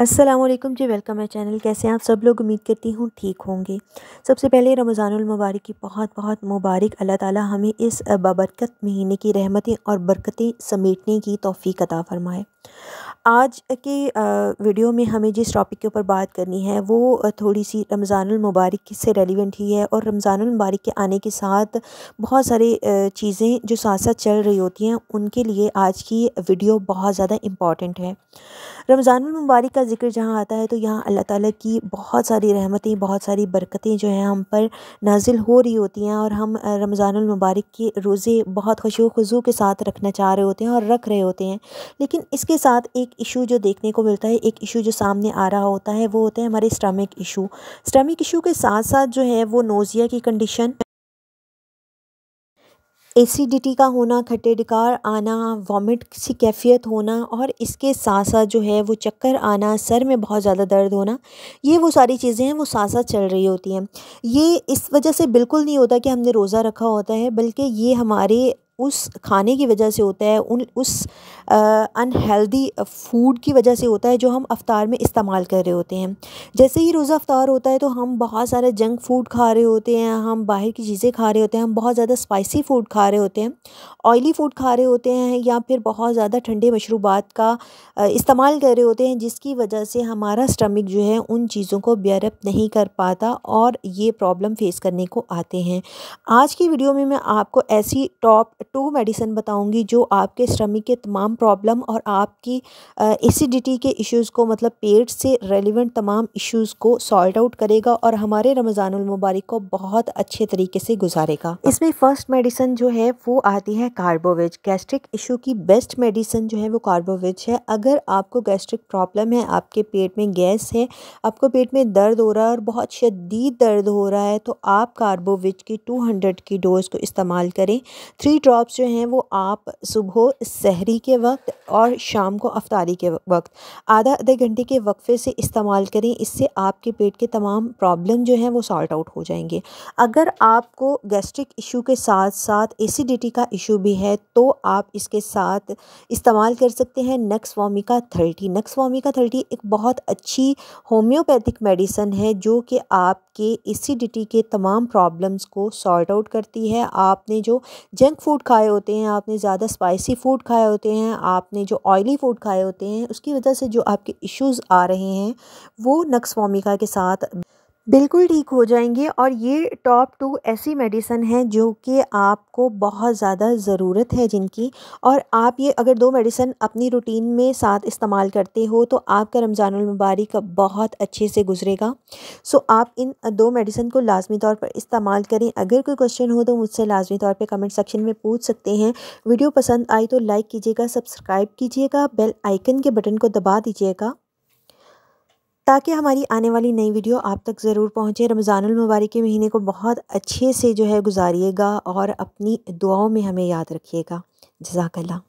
Aslam ji welcome है channel कैसे हैं आप सब लोग उम्मीद करती हूँ ठीक होंगे सबसे पहले रमज़ानमबारक की बहुत बहुत मुबारक अल्लाह ताला हमें इस बबरकत महीने की रहमतें और बरकतें समेटने की तोफ़ी अता फ़रमाए आज के वीडियो में हमें जिस टॉपिक के ऊपर बात करनी है वो थोड़ी सी रमज़ानमबारक से रेलिवेंट ही है और रमज़ानमबारक के आने के साथ बहुत सारे चीज़ें जो साथ साथ चल रही होती हैं उनके लिए आज की वीडियो बहुत ज़्यादा इम्पॉर्टेंट है रमज़ानमबारक का जिक्र जहाँ आता है तो यहाँ अल्लाह ताली की बहुत सारी रहमतें बहुत सारी बरकतें जो हैं हम पर नाजिल हो रही होती हैं और हम रमज़ानमबारक के रोज़े बहुत खुशो खजू के साथ रखना चाह रहे होते हैं और रख रहे होते हैं लेकिन इसके साथ एक एक इशू जो देखने को मिलता है एक इशू जो सामने आ रहा होता है वो होता है हमारे स्टमक इशू स्टमक इशू के साथ साथ जो है वो नोज़िया की कंडीशन एसिडिटी का होना डिकार आना वॉमिट सी कैफियत होना और इसके साथ साथ जो है वो चक्कर आना सर में बहुत ज़्यादा दर्द होना ये वो सारी चीज़ें हैं वो साथ साथ चल रही होती हैं ये इस वजह से बिल्कुल नहीं होता कि हमने रोज़ा रखा होता है बल्कि ये हमारे उस खाने की वजह से होता है उन उस अनहेल्दी फ़ूड की वजह से होता है जो हम अफ्तार में इस्तेमाल कर रहे होते हैं जैसे ही रोज़ा अफ्तार होता है तो हम बहुत सारे जंक फूड खा रहे होते हैं हम बाहर की चीज़ें खा रहे होते हैं हम बहुत ज़्यादा स्पाइसी फ़ूड खा रहे होते हैं ऑयली फ़ूड खा रहे होते हैं या फिर बहुत ज़्यादा ठंडे मशरूबात का इस्तेमाल कर रहे होते हैं जिसकी वजह से हमारा स्टमक जो है उन चीज़ों को बेरअप नहीं कर पाता और ये प्रॉब्लम फेस करने को आते हैं आज की वीडियो में मैं आपको ऐसी टॉप टू मेडिसन बताऊंगी जो आपके स्टमिक के तमाम प्रॉब्लम और आपकी एसिडिटी के इश्यूज़ को मतलब पेट से रेलिवेंट तमाम इश्यूज़ को सॉल्ट आउट करेगा और हमारे रमज़ानमबारक को बहुत अच्छे तरीके से गुजारेगा इसमें फ़र्स्ट मेडिसन जो है वो आती है कार्बोवेज गैस्ट्रिक इशू की बेस्ट मेडिसन जो है वो कार्बोवेज है अगर आपको गैस्ट्रिक प्रॉब्लम है आपके पेट में गैस है आपको पेट में दर्द हो रहा है और बहुत शदीद दर्द हो रहा है तो आप कार्बोविज की टू हंड्रेड की डोज़ को इस्तेमाल करें थ्री ड्रॉप स्टॉप्स जो हैं वो आप सुबह सहरी के वक्त और शाम को अफ्तारी के वक्त आधा आधे घंटे के वक्फे से इस्तेमाल करें इससे आपके पेट के तमाम प्रॉब्लम जो हैं वो सॉल्ट आउट हो जाएंगे अगर आपको गैस्ट्रिक इशू के साथ साथ एसिडिटी का इशू भी है तो आप इसके साथ इस्तेमाल कर सकते हैं nux thirty nux vomica thirty एक बहुत अच्छी होम्योपैथिक मेडिसन है जो कि आप आपके एसिडिटी के तमाम प्रॉब्लम्स को सॉर्ट आउट करती है आपने जो जंक फूड खाए होते हैं आपने ज़्यादा स्पाइसी फूड खाए होते हैं आपने जो ऑयली फूड खाए होते हैं उसकी वजह से जो आपके इश्यूज़ आ रहे हैं वो नक्स के साथ बिल्कुल ठीक हो जाएंगे और ये टॉप टू ऐसी मेडिसन हैं जो कि आपको बहुत ज़्यादा ज़रूरत है जिनकी और आप ये अगर दो मेडिसन अपनी रूटीन में साथ इस्तेमाल करते हो तो आपका रमज़ान मुबारक बहुत अच्छे से गुजरेगा सो आप इन दो मेडिसन को लाजमी तौर पर इस्तेमाल करें अगर कोई क्वेश्चन हो तो मुझसे लाजमी तौर पर कमेंट सेक्शन में पूछ सकते हैं वीडियो पसंद आई तो लाइक कीजिएगा सब्सक्राइब कीजिएगा बेल आइकन के बटन को दबा दीजिएगा ताकि हमारी आने वाली नई वीडियो आप तक ज़रूर पहुँचे रमज़ानमबारक के महीने को बहुत अच्छे से जो है गुजारिएगा और अपनी दुआओं में हमें याद रखिएगा जजाकल्ला